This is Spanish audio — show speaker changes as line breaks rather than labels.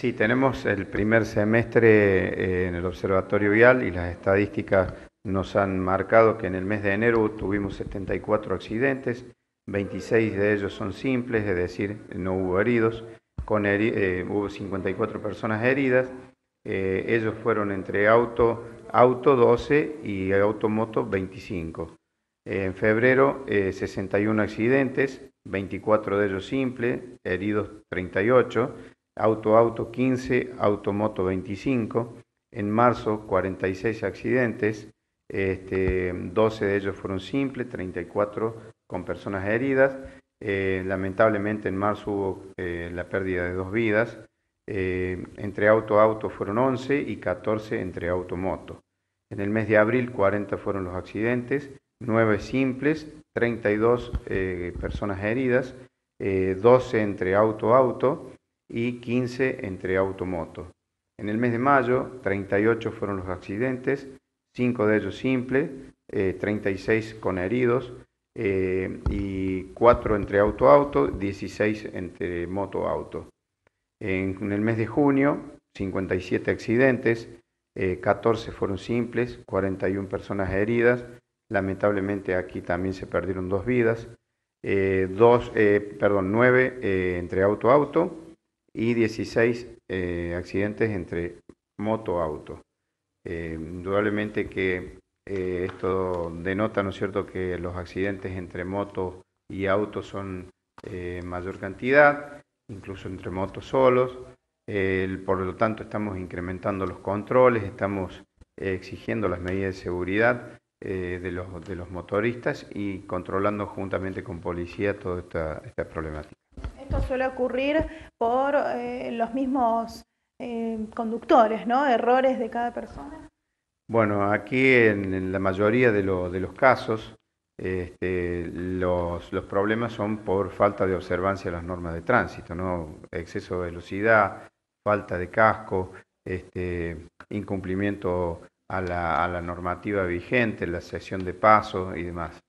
Sí, tenemos el primer semestre eh, en el Observatorio Vial y las estadísticas nos han marcado que en el mes de enero tuvimos 74 accidentes, 26 de ellos son simples, es decir, no hubo heridos, con eh, hubo 54 personas heridas, eh, ellos fueron entre auto, auto 12 y automoto 25. en febrero 61 accidentes, 24 de ellos simples, heridos 38. Auto Auto 15, Automoto 25. En marzo 46 accidentes, 12 este, de ellos fueron simples, 34 con personas heridas. Eh, lamentablemente en marzo hubo eh, la pérdida de dos vidas. Eh, entre auto auto fueron 11 y 14 entre automoto. En el mes de abril 40 fueron los accidentes, 9 simples, 32 personas heridas, 12 entre auto auto y 15 entre auto-moto. En el mes de mayo, 38 fueron los accidentes, 5 de ellos simples, 36 eh, con heridos eh, y 4 entre auto-auto, 16 entre moto-auto. En, el mes de junio, 57 accidentes, 14 eh, fueron simples, 41 personas heridas. Lamentablemente aquí también se perdieron dos vidas, 9 entre auto-auto y 16 eh, accidentes entre moto-auto. Eh, indudablemente que eh, esto denota, ¿no es cierto?, que los accidentes entre moto y auto son mayor cantidad, incluso entre motos solos. por lo tanto, estamos incrementando los controles, estamos exigiendo las medidas de seguridad de, los, de los motoristas y controlando juntamente con policía toda esta, esta problemática
esto suele ocurrir por eh, los mismos eh, conductores, ¿no? Errores de cada persona.
Bueno, aquí en, la mayoría de, los casos este, los, problemas son por falta de observancia de las normas de tránsito, ¿no? Exceso de velocidad, falta de casco, este, incumplimiento a la, normativa vigente, la sesión de paso y demás.